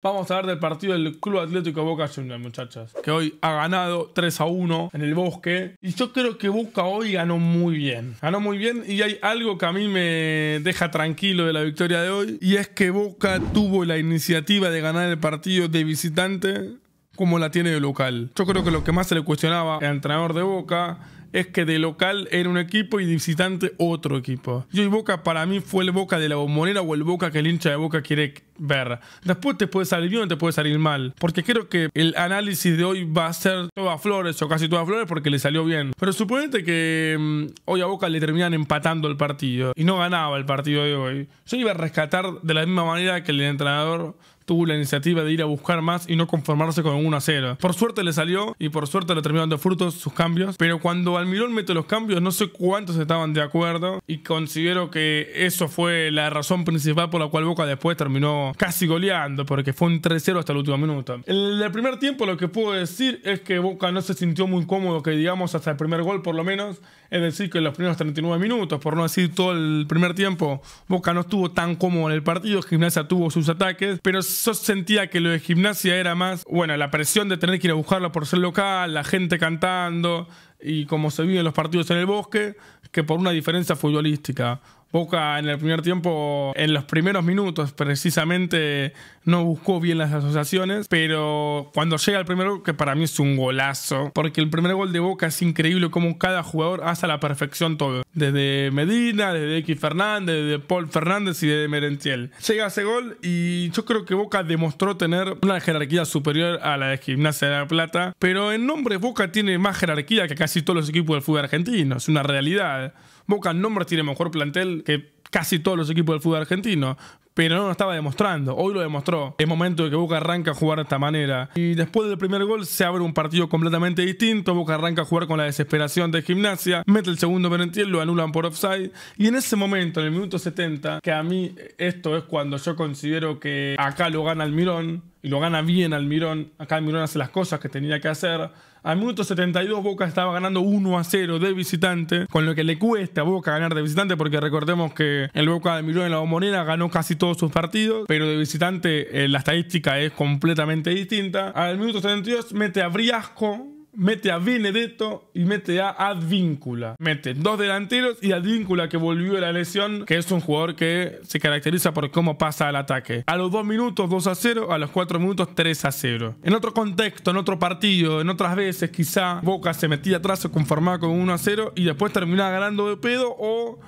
Vamos a hablar del partido del Club Atlético Boca Juniors, muchachas. Que hoy ha ganado 3 a 1 en el bosque. Y yo creo que Boca hoy ganó muy bien. Ganó muy bien y hay algo que a mí me deja tranquilo de la victoria de hoy. Y es que Boca tuvo la iniciativa de ganar el partido de visitante como la tiene de local. Yo creo que lo que más se le cuestionaba al entrenador de Boca es que de local era un equipo y de visitante otro equipo. Yo y Boca para mí fue el Boca de la bombonera o el Boca que el hincha de Boca quiere ver. Después te puede salir bien o te puede salir mal. Porque creo que el análisis de hoy va a ser todas flores o casi todas flores porque le salió bien. Pero suponete que mm, hoy a Boca le terminan empatando el partido y no ganaba el partido de hoy. Yo iba a rescatar de la misma manera que el entrenador tuvo la iniciativa de ir a buscar más y no conformarse con un 1 0. Por suerte le salió y por suerte le terminaron de frutos sus cambios, pero cuando Almirón mete los cambios no sé cuántos estaban de acuerdo y considero que eso fue la razón principal por la cual Boca después terminó casi goleando porque fue un 3-0 hasta el último minuto. En el primer tiempo lo que puedo decir es que Boca no se sintió muy cómodo, que digamos hasta el primer gol por lo menos, es decir, que en los primeros 39 minutos, por no decir todo el primer tiempo, Boca no estuvo tan cómodo en el partido, Gimnasia tuvo sus ataques, pero yo sentía que lo de gimnasia era más, bueno, la presión de tener que ir a buscarlo por ser local, la gente cantando y como se viven los partidos en el bosque, que por una diferencia futbolística. Boca en el primer tiempo, en los primeros minutos precisamente, no buscó bien las asociaciones, pero cuando llega el primer gol, que para mí es un golazo, porque el primer gol de Boca es increíble como cada jugador hace a la perfección todo. Desde Medina, desde X Fernández, desde Paul Fernández y desde Merentiel. Llega ese gol y yo creo que Boca demostró tener una jerarquía superior a la de Gimnasia de la Plata, pero en nombre Boca tiene más jerarquía que casi todos los equipos del fútbol argentino, es una realidad. Boca no nombres tiene mejor plantel que casi todos los equipos del fútbol argentino, pero no lo estaba demostrando. Hoy lo demostró. Es momento de que Boca arranca a jugar de esta manera. Y después del primer gol se abre un partido completamente distinto. Boca arranca a jugar con la desesperación de gimnasia. Mete el segundo penalti, lo anulan por offside. Y en ese momento, en el minuto 70, que a mí esto es cuando yo considero que acá lo gana Almirón. Y lo gana bien Almirón. Acá Almirón hace las cosas que tenía que hacer al minuto 72 Boca estaba ganando 1 a 0 de visitante, con lo que le cuesta a Boca ganar de visitante porque recordemos que el Boca de Millón en la Bombonera ganó casi todos sus partidos, pero de visitante eh, la estadística es completamente distinta. Al minuto 72 mete a Briasco mete a Benedetto y mete a Advíncula. Mete dos delanteros y Advíncula que volvió de la lesión, que es un jugador que se caracteriza por cómo pasa el ataque. A los dos minutos 2 a 0, a los cuatro minutos 3 a 0. En otro contexto, en otro partido, en otras veces quizá Boca se metía atrás, se conformaba con 1 a 0 y después terminaba ganando de pedo o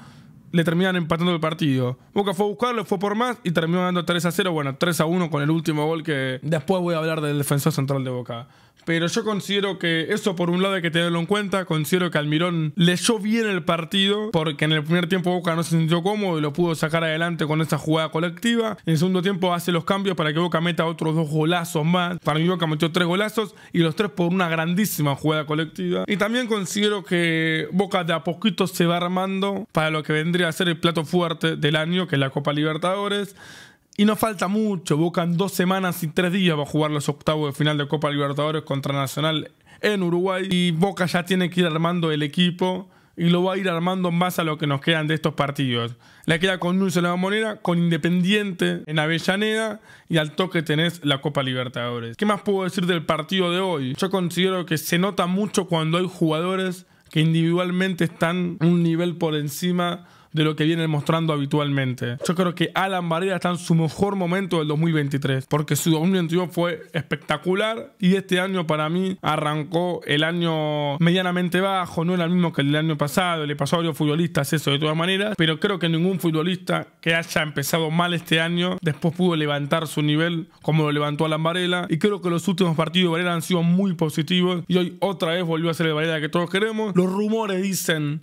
le terminan empatando el partido. Boca fue a buscarlo, fue por más y terminó ganando 3 a 0. Bueno, 3 a 1 con el último gol que después voy a hablar del defensor central de Boca. Pero yo considero que eso por un lado hay que tenerlo en cuenta. Considero que Almirón leyó bien el partido porque en el primer tiempo Boca no se sintió cómodo y lo pudo sacar adelante con esa jugada colectiva. En el segundo tiempo hace los cambios para que Boca meta otros dos golazos más. Para mí Boca metió tres golazos y los tres por una grandísima jugada colectiva. Y también considero que Boca de a poquito se va armando para lo que vendría a ser el plato fuerte del año, que es la Copa Libertadores. Y no falta mucho, buscan dos semanas y tres días para jugar los octavos de final de Copa Libertadores contra Nacional en Uruguay. Y Boca ya tiene que ir armando el equipo y lo va a ir armando más a lo que nos quedan de estos partidos. Le queda con Núñez la Moneda, con Independiente en Avellaneda y al toque tenés la Copa Libertadores. ¿Qué más puedo decir del partido de hoy? Yo considero que se nota mucho cuando hay jugadores que individualmente están un nivel por encima de lo que viene mostrando habitualmente. Yo creo que Alan Varela está en su mejor momento del 2023, porque su 2021 fue espectacular y este año para mí arrancó el año medianamente bajo, no era el mismo que el año pasado, le pasó a varios futbolistas eso de todas maneras, pero creo que ningún futbolista que haya empezado mal este año después pudo levantar su nivel como lo levantó Alan Varela y creo que los últimos partidos de Varela han sido muy positivos y hoy otra vez volvió a ser el Varela que todos queremos. Los rumores dicen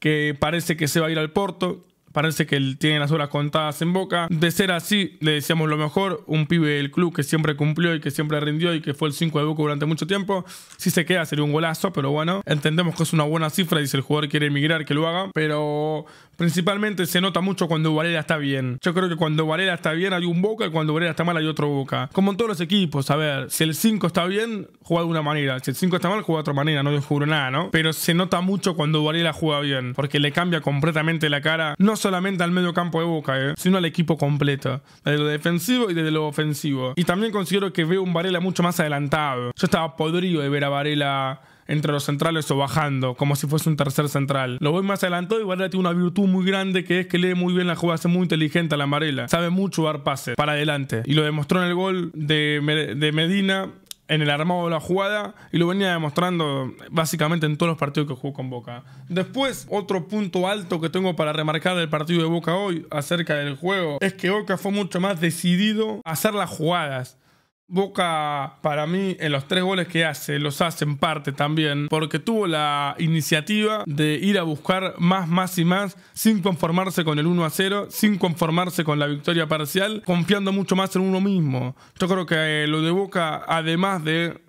que parece que se va a ir al Porto. Parece que él tiene las horas contadas en boca. De ser así, le decíamos lo mejor. Un pibe del club que siempre cumplió y que siempre rindió y que fue el 5 de Boca durante mucho tiempo. Si se queda sería un golazo, pero bueno, entendemos que es una buena cifra y si el jugador quiere emigrar, que lo haga. Pero Principalmente se nota mucho cuando Varela está bien. Yo creo que cuando Varela está bien hay un Boca y cuando Varela está mal hay otro Boca. Como en todos los equipos, a ver, si el 5 está bien, juega de una manera. Si el 5 está mal, juega de otra manera, no te juro nada, ¿no? Pero se nota mucho cuando Varela juega bien, porque le cambia completamente la cara, no solamente al medio campo de Boca, eh, sino al equipo completo. Desde lo defensivo y desde lo ofensivo. Y también considero que veo un Varela mucho más adelantado. Yo estaba podrido de ver a Varela entre los centrales o bajando, como si fuese un tercer central. Lo voy más adelantado y Varela tiene una virtud muy grande que es que lee muy bien la jugada, es muy inteligente la amarela. Sabe mucho dar pases para adelante. Y lo demostró en el gol de, de Medina en el armado de la jugada y lo venía demostrando básicamente en todos los partidos que jugó con Boca. Después, otro punto alto que tengo para remarcar del partido de Boca hoy acerca del juego es que Boca fue mucho más decidido a hacer las jugadas. Boca, para mí, en los tres goles que hace, los hace en parte también, porque tuvo la iniciativa de ir a buscar más, más y más, sin conformarse con el 1 a 0, sin conformarse con la victoria parcial, confiando mucho más en uno mismo. Yo creo que eh, lo de Boca, además de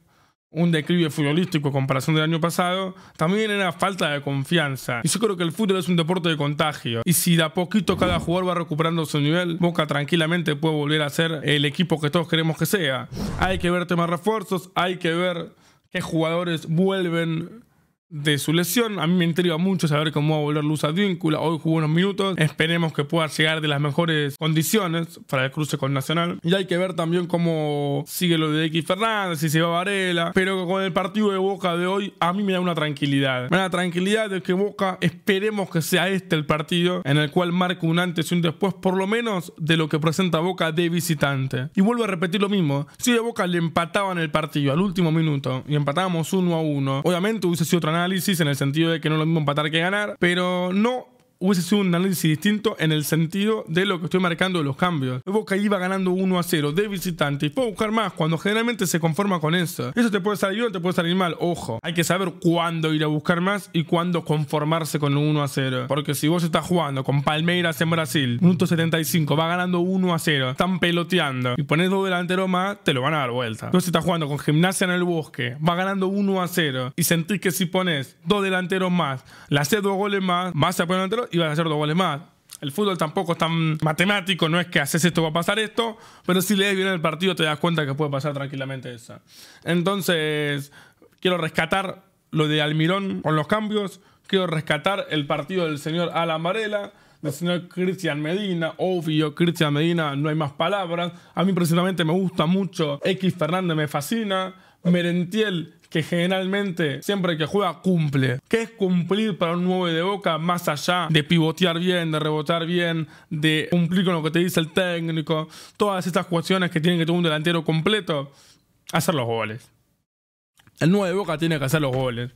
un declive futbolístico en comparación del año pasado, también era falta de confianza. Y yo creo que el fútbol es un deporte de contagio. Y si de a poquito cada jugador va recuperando su nivel, Boca tranquilamente puede volver a ser el equipo que todos queremos que sea. Hay que ver temas refuerzos, hay que ver qué jugadores vuelven de su lesión. A mí me intriga mucho saber cómo va a volver Luz Advíncula. Hoy jugó unos minutos. Esperemos que pueda llegar de las mejores condiciones para el cruce con Nacional. Y hay que ver también cómo sigue lo de X Fernández, si se va Varela. Pero con el partido de Boca de hoy, a mí me da una tranquilidad. la tranquilidad de que Boca, esperemos que sea este el partido en el cual marque un antes y un después, por lo menos de lo que presenta Boca de visitante. Y vuelvo a repetir lo mismo. Si de Boca le empataban el partido al último minuto y empatábamos uno a uno, obviamente hubiese sido otra análisis en el sentido de que no es lo mismo empatar que ganar, pero no hubiese sido un análisis distinto en el sentido de lo que estoy marcando de los cambios. Boca va ganando 1 a 0 de visitante y fue buscar más cuando generalmente se conforma con eso. Eso te puede salir bien o te puede salir mal, ojo. Hay que saber cuándo ir a buscar más y cuándo conformarse con 1 a 0. Porque si vos estás jugando con Palmeiras en Brasil, minuto 75, va ganando 1 a 0, están peloteando y pones dos delanteros más, te lo van a dar vuelta. Vos estás jugando con Gimnasia en el Bosque, va ganando 1 a 0 y sentís que si pones dos delanteros más, le haces dos goles más, más a poner delantero iban a hacer dos goles más. El fútbol tampoco es tan matemático, no es que haces esto va a pasar esto, pero si lees bien el partido te das cuenta que puede pasar tranquilamente esa. Entonces, quiero rescatar lo de Almirón con los cambios, quiero rescatar el partido del señor Alan Varela, del señor Cristian Medina, obvio, Cristian Medina, no hay más palabras. A mí precisamente me gusta mucho, X Fernández me fascina, Merentiel que generalmente siempre que juega cumple. ¿Qué es cumplir para un 9 de boca más allá de pivotear bien, de rebotar bien, de cumplir con lo que te dice el técnico? Todas estas cuestiones que tiene que tener un delantero completo, hacer los goles. El 9 de boca tiene que hacer los goles.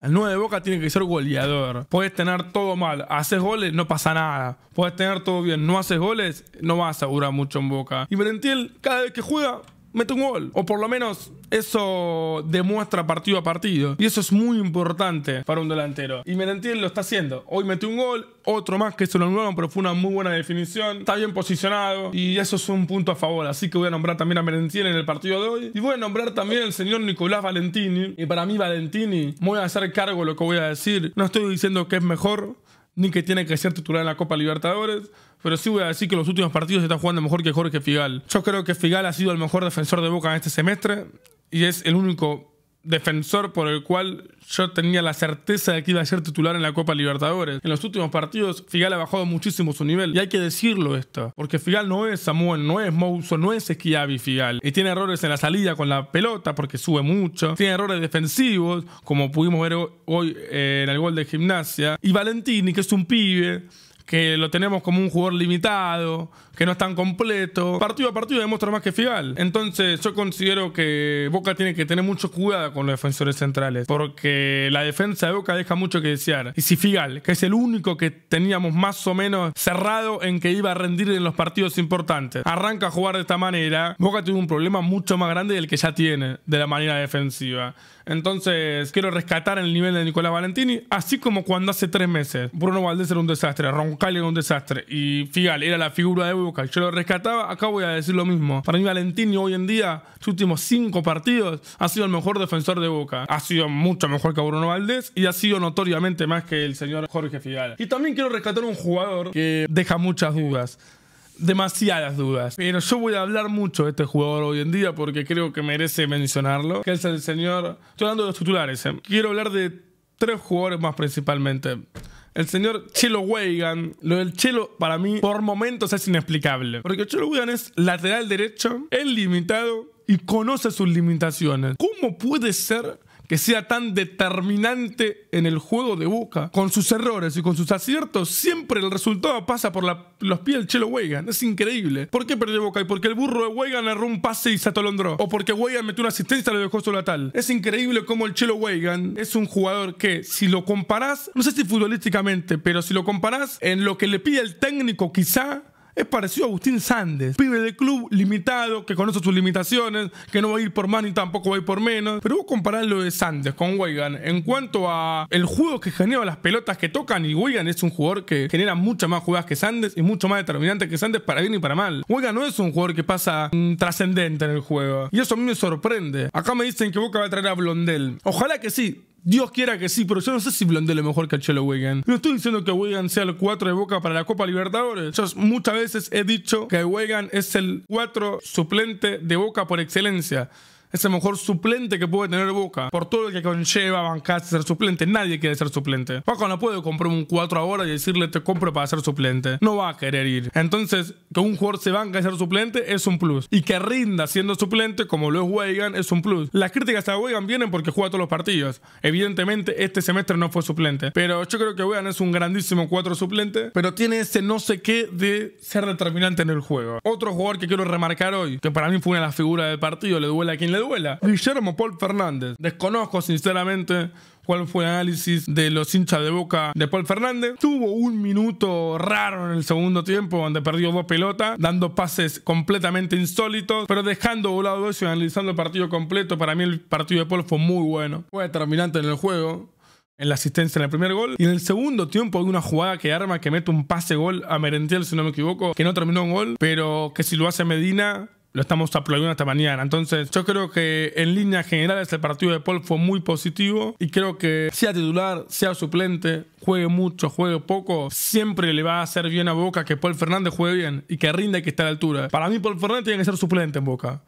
El 9 de Boca tiene que ser goleador. Puedes tener todo mal. Haces goles, no pasa nada. Puedes tener todo bien. No haces goles, no vas a durar mucho en Boca. Y Merentiel, cada vez que juega, mete un gol. O por lo menos eso demuestra partido a partido. Y eso es muy importante para un delantero. Y Merentiel lo está haciendo. Hoy metió un gol, otro más que se lo anularon, pero fue una muy buena definición. Está bien posicionado y eso es un punto a favor. Así que voy a nombrar también a Merentiel en el partido de hoy. Y voy a nombrar también al señor Nicolás Valentini. Y para mí, Valentini, voy a hacer cargo de lo que voy a decir. No estoy diciendo que es mejor ni que tiene que ser titular en la Copa Libertadores, pero sí voy a decir que los últimos partidos está jugando mejor que Jorge Figal. Yo creo que Figal ha sido el mejor defensor de Boca en este semestre y es el único defensor por el cual yo tenía la certeza de que iba a ser titular en la Copa Libertadores. En los últimos partidos, Figal ha bajado muchísimo su nivel. Y hay que decirlo esto. Porque Figal no es Samuel, no es Mouso, no es Esquiavi Figal. Y tiene errores en la salida con la pelota porque sube mucho. Tiene errores defensivos, como pudimos ver hoy eh, en el gol de gimnasia. Y Valentini, que es un pibe, que lo tenemos como un jugador limitado que no tan completo Partido a partido demuestra más que Figal. Entonces, yo considero que Boca tiene que tener mucho cuidado con los defensores centrales, porque la defensa de Boca deja mucho que desear. Y si Figal, que es el único que teníamos más o menos cerrado en que iba a rendir en los partidos importantes, arranca a jugar de esta manera, Boca tiene un problema mucho más grande del que ya tiene de la manera defensiva. Entonces, quiero rescatar el nivel de Nicolás Valentini, así como cuando hace tres meses Bruno Valdés era un desastre, Roncalli era un desastre y Figal era la figura de yo lo rescataba, acá voy a decir lo mismo. Para mí Valentini hoy en día, sus últimos cinco partidos, ha sido el mejor defensor de Boca. Ha sido mucho mejor que Bruno Valdés y ha sido notoriamente más que el señor Jorge Fidal. Y también quiero rescatar un jugador que deja muchas dudas demasiadas dudas. Pero yo voy a hablar mucho de este jugador hoy en día porque creo que merece mencionarlo. Que es el señor. Estoy hablando de los titulares. ¿eh? Quiero hablar de tres jugadores más principalmente el señor Chelo Weigan, lo del Chelo para mí por momentos es inexplicable. Porque Chelo Weigan es lateral derecho, es limitado y conoce sus limitaciones. ¿Cómo puede ser que sea tan determinante en el juego de Boca, con sus errores y con sus aciertos, siempre el resultado pasa por los pies del Chelo Weigan. Es increíble. ¿Por qué perdió Boca? Y porque el burro de Weigan erró un pase y se atolondró. O porque Weigan metió una asistencia y lo dejó solo a tal. Es increíble cómo el Chelo Weigan es un jugador que, si lo comparás, no sé si futbolísticamente, pero si lo comparás en lo que le pide el técnico, quizá es parecido a Agustín Sandes pibe de club limitado, que conoce sus limitaciones, que no va a ir por más ni tampoco va a ir por menos. Pero vos comparás lo de Sandes con Weigan en cuanto a el juego que genera las pelotas que tocan y Weigan es un jugador que genera muchas más jugadas que Sandes y mucho más determinante que Sandes para bien y para mal. Weigan no es un jugador que pasa trascendente en el juego y eso a mí me sorprende. Acá me dicen que Boca va a traer a Blondel. Ojalá que sí, Dios quiera que sí, pero yo no sé si Blondel es mejor que Chelo Wigan. No estoy diciendo que Wigan sea el 4 de Boca para la Copa Libertadores. Yo muchas veces he dicho que Wigan es el 4 suplente de Boca por excelencia es el mejor suplente que puede tener Boca. Por todo lo que conlleva bancarse ser suplente. Nadie quiere ser suplente. Paco no puede comprar un 4 ahora y decirle te compro para ser suplente. No va a querer ir. Entonces, que un jugador se banca y ser suplente es un plus. Y que rinda siendo suplente, como lo es Weigan, es un plus. Las críticas a Weigan vienen porque juega todos los partidos. Evidentemente, este semestre no fue suplente. Pero yo creo que Weigan es un grandísimo 4 suplente. Pero tiene ese no sé qué de ser determinante en el juego. Otro jugador que quiero remarcar hoy, que para mí fue una de las figuras del partido, le duele aquí duela. Guillermo Paul Fernández. Desconozco sinceramente cuál fue el análisis de los hinchas de boca de Paul Fernández. Tuvo un minuto raro en el segundo tiempo, donde perdió dos pelotas, dando pases completamente insólitos, pero dejando lado eso y analizando el partido completo. Para mí, el partido de Paul fue muy bueno. Fue determinante en el juego en la asistencia en el primer gol. Y en el segundo tiempo hay una jugada que arma que mete un pase gol a Merentiel, si no me equivoco, que no terminó un gol, pero que si lo hace Medina lo estamos aplaudiendo hasta mañana. Entonces, yo creo que en línea generales el partido de Paul fue muy positivo y creo que sea titular, sea suplente, juegue mucho, juegue poco, siempre le va a hacer bien a Boca que Paul Fernández juegue bien y que rinda y que esté a la altura. Para mí, Paul Fernández tiene que ser suplente en Boca.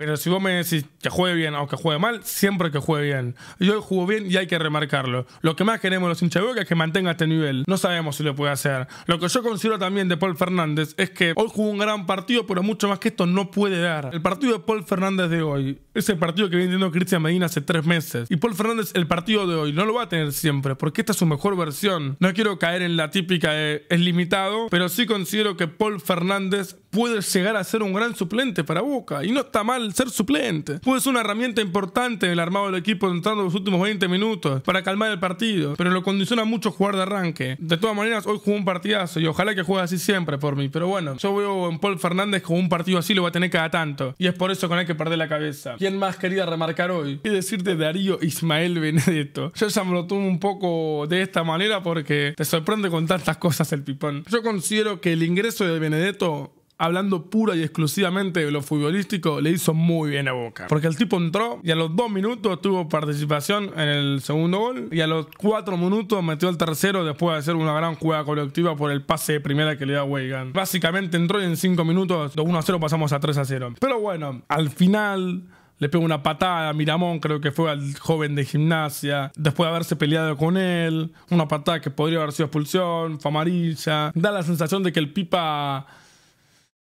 Pero si vos me decís que juegue bien o que juegue mal, siempre que juegue bien. Y hoy jugó bien y hay que remarcarlo. Lo que más queremos los hinchas es que mantenga este nivel. No sabemos si lo puede hacer. Lo que yo considero también de Paul Fernández es que hoy jugó un gran partido, pero mucho más que esto no puede dar. El partido de Paul Fernández de hoy es el partido que viene teniendo Cristian Medina hace tres meses. Y Paul Fernández, el partido de hoy, no lo va a tener siempre, porque esta es su mejor versión. No quiero caer en la típica de es limitado, pero sí considero que Paul Fernández puede llegar a ser un gran suplente para Boca. Y no está mal ser suplente. Puede ser una herramienta importante en el armado del equipo entrando los últimos 20 minutos para calmar el partido. Pero lo condiciona mucho jugar de arranque. De todas maneras, hoy jugó un partidazo y ojalá que juegue así siempre por mí. Pero bueno, yo veo en Paul Fernández con un partido así lo va a tener cada tanto. Y es por eso con el que perder la cabeza. ¿Quién más quería remarcar hoy? y decirte Darío Ismael Benedetto? Yo ya me lo tomo un poco de esta manera porque te sorprende con tantas cosas el pipón. Yo considero que el ingreso de Benedetto hablando pura y exclusivamente de lo futbolístico, le hizo muy bien a Boca. Porque el tipo entró y a los dos minutos tuvo participación en el segundo gol y a los cuatro minutos metió el tercero después de hacer una gran jugada colectiva por el pase de primera que le da Weigan. Básicamente entró y en cinco minutos de 1 a 0 pasamos a 3 a 0. Pero bueno, al final le pegó una patada a Miramón, creo que fue al joven de gimnasia, después de haberse peleado con él, una patada que podría haber sido expulsión, fue amarilla. Da la sensación de que el Pipa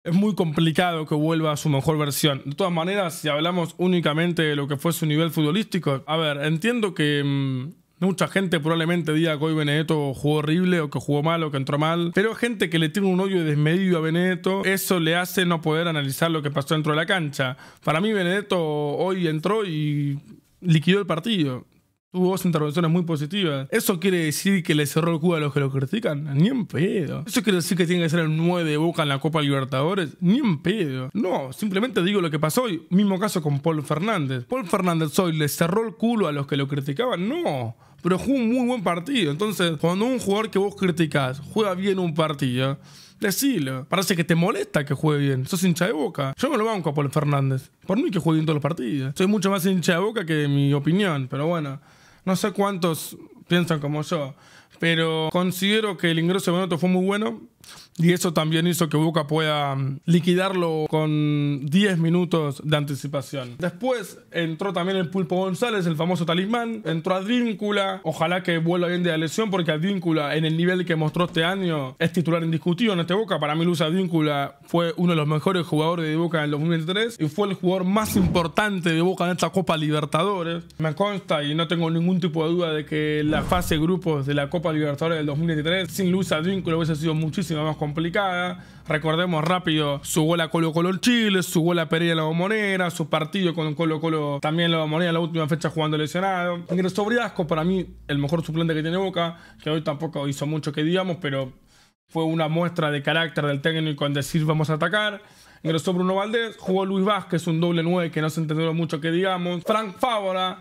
es muy complicado que vuelva a su mejor versión. De todas maneras, si hablamos únicamente de lo que fue su nivel futbolístico, a ver, entiendo que mm, mucha gente probablemente diga que hoy Benedetto jugó horrible o que jugó mal o que entró mal, pero gente que le tiene un odio desmedido a Benedetto, eso le hace no poder analizar lo que pasó dentro de la cancha. Para mí Benedetto hoy entró y liquidó el partido tuvo dos intervenciones muy positivas. ¿Eso quiere decir que le cerró el culo a los que lo critican? Ni en pedo. ¿Eso quiere decir que tiene que ser el 9 de Boca en la Copa Libertadores? Ni en pedo. No, simplemente digo lo que pasó hoy. Mismo caso con Paul Fernández. Paul Fernández hoy le cerró el culo a los que lo criticaban. No pero jugó un muy buen partido. Entonces, cuando un jugador que vos criticás juega bien un partido, decilo. Parece que te molesta que juegue bien. Sos hincha de boca. Yo me lo banco a Paul Fernández. Por mí que juegue bien todos los partidos. Soy mucho más hincha de boca que mi opinión, pero bueno. No sé cuántos piensan como yo, pero considero que el ingreso de Bonotto fue muy bueno. Y eso también hizo que Boca pueda mm, liquidarlo con 10 minutos de anticipación. Después entró también el Pulpo González, el famoso talismán. Entró Advíncula. Ojalá que vuelva bien de la lesión porque Advíncula, en el nivel que mostró este año, es titular indiscutido en este Boca. Para mí, Luisa Advíncula fue uno de los mejores jugadores de Boca en el 2003 y fue el jugador más importante de Boca en esta Copa Libertadores. Me consta y no tengo ningún tipo de duda de que la fase grupos de la Copa Libertadores del 2003 sin Luis Advíncula hubiese sido muchísimo más complicada. Recordemos rápido su bola a Colo Colo Chile, su bola a Pereira la monera su partido con Colo Colo también la monera la última fecha jugando lesionado. Ingresó Briasco, para mí el mejor suplente que tiene Boca, que hoy tampoco hizo mucho que digamos, pero fue una muestra de carácter del técnico en decir vamos a atacar. Ingresó Bruno Valdés, jugó Luis Vázquez, un doble nueve que no se entendió mucho que digamos. Frank Fábora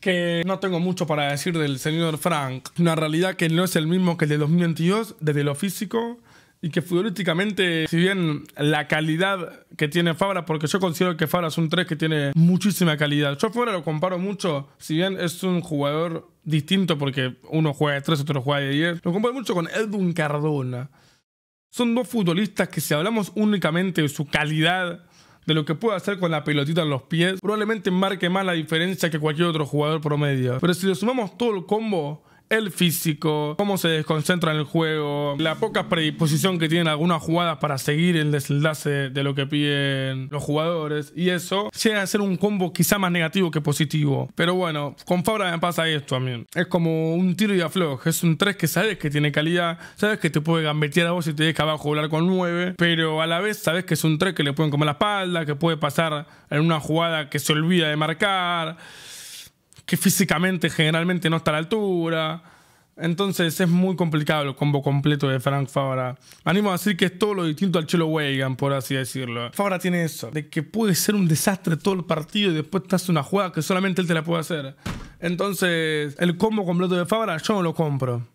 que no tengo mucho para decir del señor Frank. Una realidad que no es el mismo que el de 2022 desde lo físico y que futbolísticamente, si bien la calidad que tiene Fabra, porque yo considero que Fabra es un 3 que tiene muchísima calidad. Yo fuera lo comparo mucho, si bien es un jugador distinto porque uno juega de 3, otro juega de 10, lo comparo mucho con Edwin Cardona. Son dos futbolistas que si hablamos únicamente de su calidad de lo que puede hacer con la pelotita en los pies, probablemente marque más la diferencia que cualquier otro jugador promedio. Pero si le sumamos todo el combo, el físico, cómo se desconcentra en el juego, la poca predisposición que tienen algunas jugadas para seguir el desenlace de lo que piden los jugadores. Y eso llega a ser un combo quizá más negativo que positivo. Pero bueno, con Fabra me pasa esto también. Es como un tiro y afloj. Es un 3 que sabes que tiene calidad, sabes que te puede gambetear a vos y te deja abajo volar con 9, pero a la vez sabes que es un 3 que le pueden comer la espalda, que puede pasar en una jugada que se olvida de marcar que físicamente generalmente no está a la altura. Entonces es muy complicado el combo completo de Frank Fabra. Animo a decir que es todo lo distinto al Chelo Weigan, por así decirlo. Fabra tiene eso, de que puede ser un desastre todo el partido y después te hace una jugada que solamente él te la puede hacer. Entonces, el combo completo de Fabra yo no lo compro.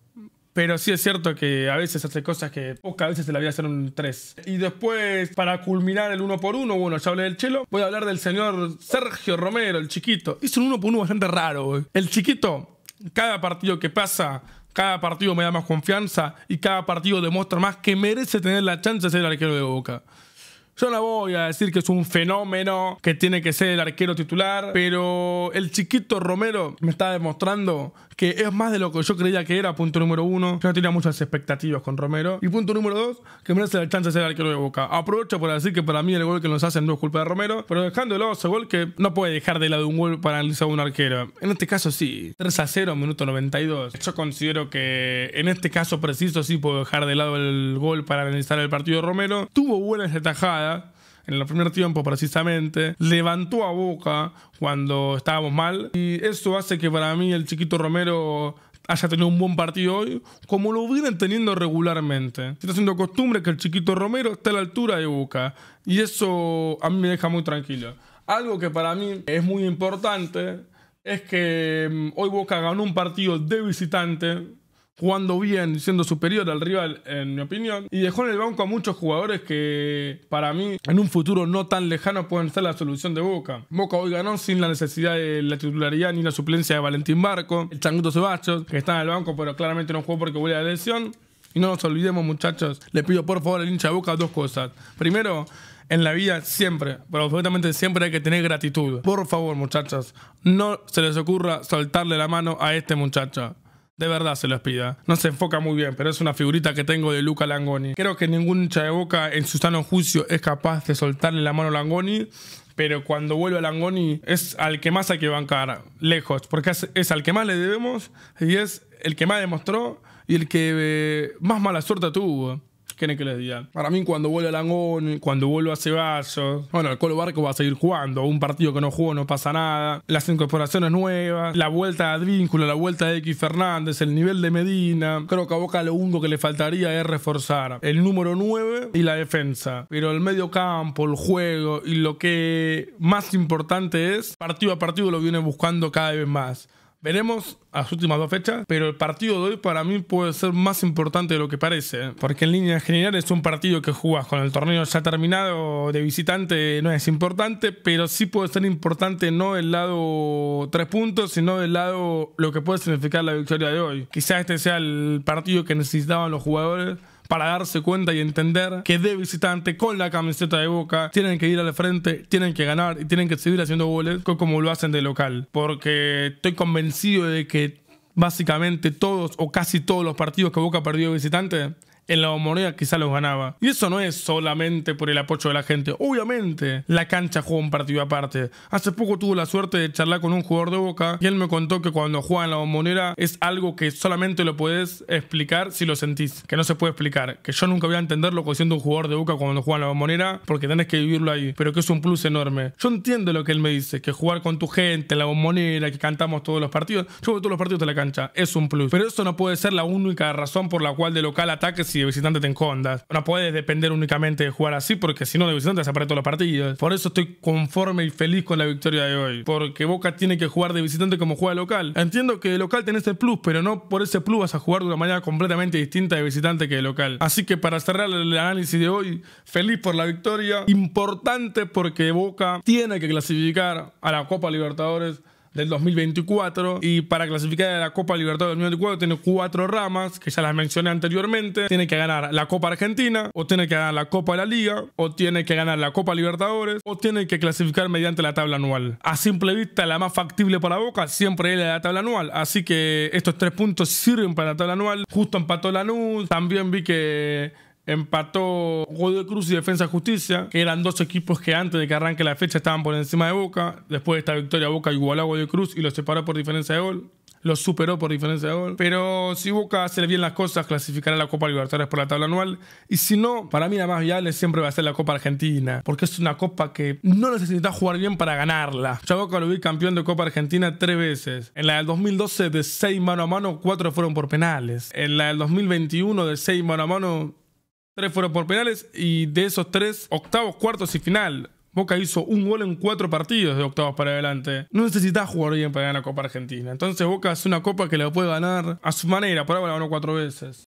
Pero sí es cierto que a veces hace cosas que pocas veces se la voy a hacer un 3. Y después, para culminar el uno por uno, bueno, ya hablé del chelo, voy a hablar del señor Sergio Romero, el chiquito. Hizo un 1 por 1 bastante raro, güey. El chiquito, cada partido que pasa, cada partido me da más confianza y cada partido demuestra más que merece tener la chance de ser el arquero de Boca. Yo no voy a decir que es un fenómeno, que tiene que ser el arquero titular, pero el chiquito Romero me está demostrando que es más de lo que yo creía que era, punto número uno. Yo no tenía muchas expectativas con Romero. Y punto número dos, que merece la chance de ser arquero de Boca. Aprovecho para decir que para mí el gol que nos hacen no es culpa de Romero, pero dejándolo ese gol que no puede dejar de lado un gol para analizar a un arquero. En este caso sí, 3 a 0, minuto 92. Yo considero que en este caso preciso sí puedo dejar de lado el gol para analizar el partido de Romero. Tuvo buenas retajadas en el primer tiempo precisamente, levantó a Boca cuando estábamos mal y eso hace que para mí el chiquito Romero haya tenido un buen partido hoy, como lo vienen teniendo regularmente. Se Está haciendo costumbre que el chiquito Romero esté a la altura de Boca y eso a mí me deja muy tranquilo. Algo que para mí es muy importante es que mm, hoy Boca ganó un partido de visitante jugando bien, siendo superior al rival, en mi opinión, y dejó en el banco a muchos jugadores que, para mí, en un futuro no tan lejano pueden ser la solución de Boca. Boca hoy ganó sin la necesidad de la titularidad ni la suplencia de Valentín Barco, el Changuito Sebastián que está en el banco, pero claramente no jugó porque huele a la lesión. Y no nos olvidemos, muchachos, le pido por favor al hincha de Boca dos cosas. Primero, en la vida siempre, pero absolutamente siempre hay que tener gratitud. Por favor, muchachos, no se les ocurra soltarle la mano a este muchacho. De verdad se los pida. ¿eh? No se enfoca muy bien, pero es una figurita que tengo de Luca Langoni. Creo que ningún hincha de boca en su sano juicio es capaz de soltarle la mano a Langoni pero cuando vuelve a Langoni es al que más hay que bancar, lejos, porque es, al que más le debemos y es el que más demostró y el que eh, más mala suerte tuvo. ¿Quieren que les diga? Para mí, cuando vuelva Langoni, cuando vuelva Ceballos, bueno, el Colo Barco va a seguir jugando. Un partido que no jugó no pasa nada. Las incorporaciones nuevas, la vuelta de Advínculo, la vuelta de X Fernández, el nivel de Medina. Creo que a Boca lo único que le faltaría es reforzar el número 9 y la defensa. Pero el medio campo, el juego y lo que más importante es, partido a partido lo viene buscando cada vez más. Veremos las últimas dos fechas, pero el partido de hoy para mí puede ser más importante de lo que parece, ¿eh? porque en línea general es un partido que jugas con el torneo ya terminado de visitante, no es importante, pero sí puede ser importante no del lado tres puntos, sino del lado lo que puede significar la victoria de hoy. Quizás este sea el partido que necesitaban los jugadores para darse cuenta y entender que de visitante con la camiseta de Boca tienen que ir al frente, tienen que ganar y tienen que seguir haciendo goles como lo hacen de local. Porque estoy convencido de que básicamente todos o casi todos los partidos que Boca perdió de visitante en la moneda quizá los ganaba. Y eso no es solamente por el apoyo de la gente. Obviamente, la cancha juega un partido aparte. Hace poco tuve la suerte de charlar con un jugador de Boca y él me contó que cuando juega en la bombonera es algo que solamente lo puedes explicar si lo sentís, que no se puede explicar, que yo nunca voy a entenderlo siendo un jugador de Boca cuando juega en la bombonera porque tenés que vivirlo ahí, pero que es un plus enorme. Yo entiendo lo que él me dice, que jugar con tu gente en la bombonera, que cantamos todos los partidos, yo todos los partidos de la cancha, es un plus, pero eso no puede ser la única razón por la cual de local ataques si de visitante te encondas. No puedes depender únicamente de jugar así, porque si no, de visitante se para todos los partidos. Por eso estoy conforme y feliz con la victoria de hoy, porque Boca tiene que jugar de visitante como juega local. Entiendo que de local tenés el plus, pero no por ese plus vas a jugar de una manera completamente distinta de visitante que de local. Así que para cerrar el análisis de hoy, feliz por la victoria, importante porque Boca tiene que clasificar a la Copa Libertadores del 2024. Y para clasificar a la Copa Libertadores del 2024 tiene cuatro ramas, que ya las mencioné anteriormente. Tiene que ganar la Copa Argentina, o tiene que ganar la Copa de la Liga, o tiene que ganar la Copa Libertadores, o tiene que clasificar mediante la tabla anual. A simple vista, la más factible para Boca siempre es la tabla anual. Así que estos tres puntos sirven para la tabla anual. Justo empató Lanús. También vi que Empató Godoy Cruz y Defensa Justicia, que eran dos equipos que antes de que arranque la fecha estaban por encima de Boca. Después de esta victoria, Boca igualó a Godoy Cruz y los separó por diferencia de gol lo superó por diferencia de gol. Pero si Boca hace bien las cosas, clasificará la Copa Libertadores por la tabla anual. Y si no, para mí la más viable siempre va a ser la Copa Argentina. Porque es una copa que no necesitas jugar bien para ganarla. Ya Boca lo vi campeón de Copa Argentina tres veces. En la del 2012 de seis mano a mano, cuatro fueron por penales. En la del 2021 de seis mano a mano, Tres fueron por penales y de esos tres, octavos, cuartos y final. Boca hizo un gol en cuatro partidos de octavos para adelante. No necesita jugar bien para ganar la Copa Argentina. Entonces Boca es una copa que la puede ganar a su manera. Por ahora la ganó cuatro veces.